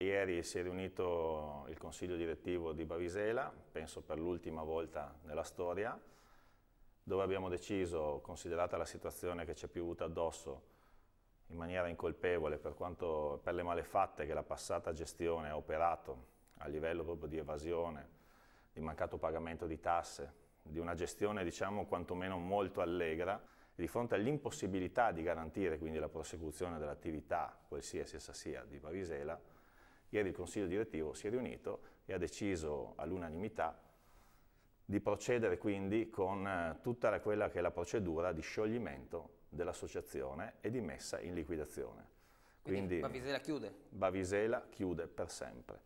Ieri si è riunito il consiglio direttivo di Bavisela, penso per l'ultima volta nella storia, dove abbiamo deciso, considerata la situazione che ci è piovuta addosso in maniera incolpevole per, quanto, per le malefatte che la passata gestione ha operato a livello proprio di evasione, di mancato pagamento di tasse, di una gestione diciamo quantomeno molto allegra, di fronte all'impossibilità di garantire quindi la prosecuzione dell'attività, qualsiasi essa sia, di Bavisela, Ieri il Consiglio direttivo si è riunito e ha deciso all'unanimità di procedere quindi con eh, tutta quella che è la procedura di scioglimento dell'associazione e di messa in liquidazione. Quindi, Quindi Bavisela chiude? Bavisela chiude per sempre.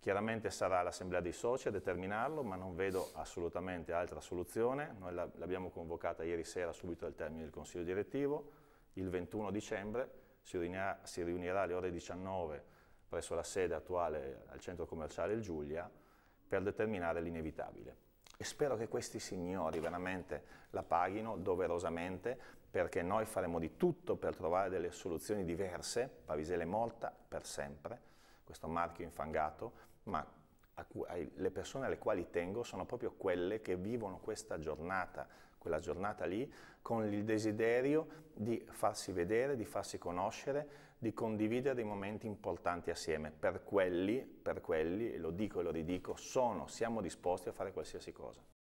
Chiaramente sarà l'assemblea dei soci a determinarlo, ma non vedo assolutamente altra soluzione. Noi l'abbiamo convocata ieri sera subito al termine del Consiglio direttivo. Il 21 dicembre si riunirà, si riunirà alle ore 19 presso la sede attuale al centro commerciale Il Giulia per determinare l'inevitabile. E spero che questi signori veramente la paghino doverosamente perché noi faremo di tutto per trovare delle soluzioni diverse, Pavisele è morta per sempre, questo marchio infangato, ma le persone alle quali tengo sono proprio quelle che vivono questa giornata, quella giornata lì con il desiderio di farsi vedere, di farsi conoscere, di condividere dei momenti importanti assieme. Per quelli, per quelli, lo dico e lo ridico, sono, siamo disposti a fare qualsiasi cosa.